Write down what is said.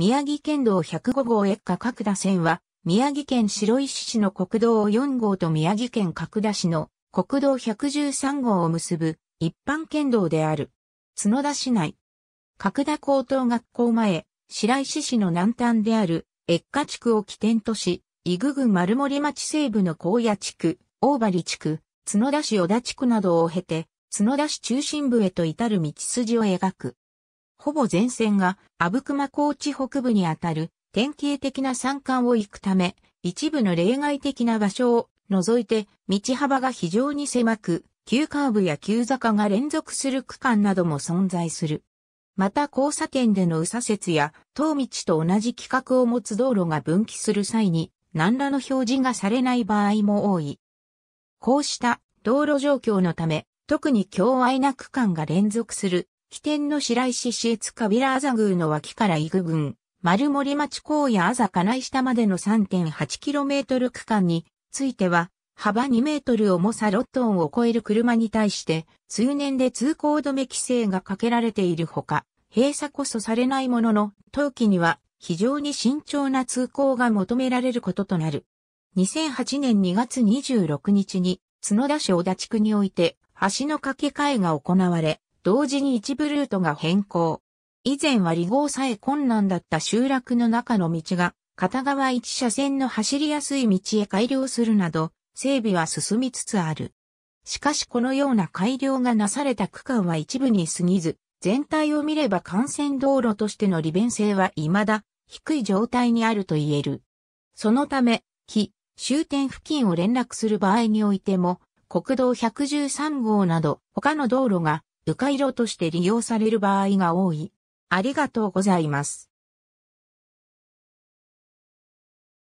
宮城県道105号越下角田線は、宮城県白石市の国道4号と宮城県角田市の国道113号を結ぶ一般県道である。角田市内。角田高等学校前、白石市の南端である越下地区を起点とし、伊具郡丸森町西部の高野地区、大張地区、角田市小田地区などを経て、角田市中心部へと至る道筋を描く。ほぼ全線が阿武隈高地北部にあたる典型的な山間を行くため、一部の例外的な場所を除いて道幅が非常に狭く、急カーブや急坂が連続する区間なども存在する。また交差点での右左折や、当道と同じ規格を持つ道路が分岐する際に、何らの表示がされない場合も多い。こうした道路状況のため、特に境愛な区間が連続する起点の白石市津カビラアザ宮の脇から伊具郡、丸森町高野アザ金井下までの 3.8km 区間については、幅2メートル重さ6トンを超える車に対して、通年で通行止め規制がかけられているほか、閉鎖こそされないものの、当期には非常に慎重な通行が求められることとなる。2008年2月26日に、角田市小田地区において、橋の架け替えが行われ、同時に一部ルートが変更。以前は離合さえ困難だった集落の中の道が、片側一車線の走りやすい道へ改良するなど、整備は進みつつある。しかしこのような改良がなされた区間は一部に過ぎず、全体を見れば幹線道路としての利便性は未だ低い状態にあると言える。そのため、木、終点付近を連絡する場合においても、国道113号など他の道路が迂回路として利用される場合が多い。ありがとうございます。